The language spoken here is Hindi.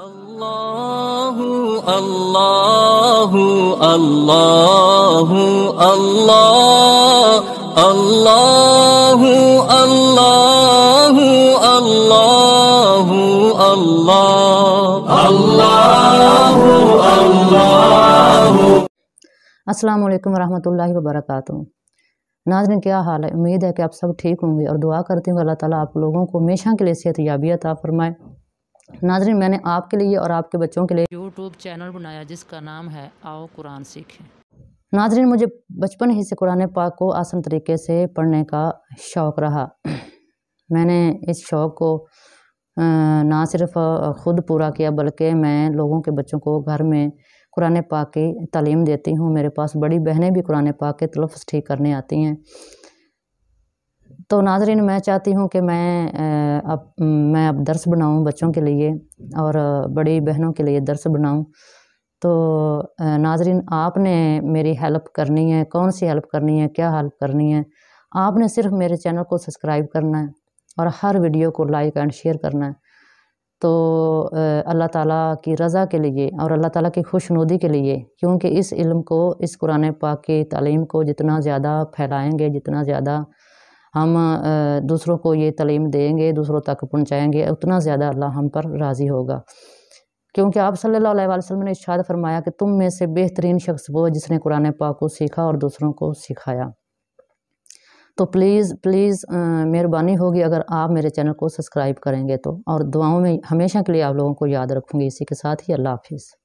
अल्लाहु अल्लाहु अल्लाहु अल्लाह नाजरन क्या हाल है उम्मीद है कि आप सब ठीक होंगे और दुआ करती हूँ अल्लाह ताला आप लोगों को हमेशा के लिए सेहत याबियत आप फरमाए नाजरीन मैंने आपके लिए और आपके बच्चों के लिए यूट्यूब चैनल बनाया जिसका नाम है आओ कुरान सीखें नाजरीन मुझे बचपन ही से कुरान पाक को आसान तरीके से पढ़ने का शौक़ रहा मैंने इस शौक़ को ना सिर्फ ख़ुद पूरा किया बल्कि मैं लोगों के बच्चों को घर में कुरान पाक की तालीम देती हूँ मेरे पास बड़ी बहनें भी कुरान पाक के तलफ़ ठीक करने आती हैं तो नाजरीन मैं चाहती हूँ कि मैं अब मैं अब दर्स बनाऊँ बच्चों के लिए और बड़ी बहनों के लिए दर्स बनाऊँ तो नाजरीन आपने मेरी हेल्प करनी है कौन सी हेल्प करनी है क्या हेल्प करनी है आपने सिर्फ मेरे चैनल को सब्सक्राइब करना है और हर वीडियो को लाइक एंड शेयर करना है तो अल्लाह ताला की रज़ा के लिए और अल्लाह ताला की खुशनुदी के लिए क्योंकि इस इल्म को इस कुरान पाक की तालीम को जितना ज़्यादा फैलाएंगे जितना ज़्यादा हम दूसरों को ये तलीम देंगे दूसरों तक पहुँचाएँगे उतना ज़्यादा अल्लाह हम पर राज़ी होगा क्योंकि आप सल्लल्लाहु अलैहि वसल्लम ने इरशाद फरमाया कि तुम में से बेहतरीन शख्स वो जिसने कुरान पाक को सीखा और दूसरों को सिखाया तो प्लीज़ प्लीज़ मेहरबानी होगी अगर आप मेरे चैनल को सब्सक्राइब करेंगे तो और दुआओं में हमेशा के लिए आप लोगों को याद रखूँगी इसी के साथ ही अल्लाह हाफिज़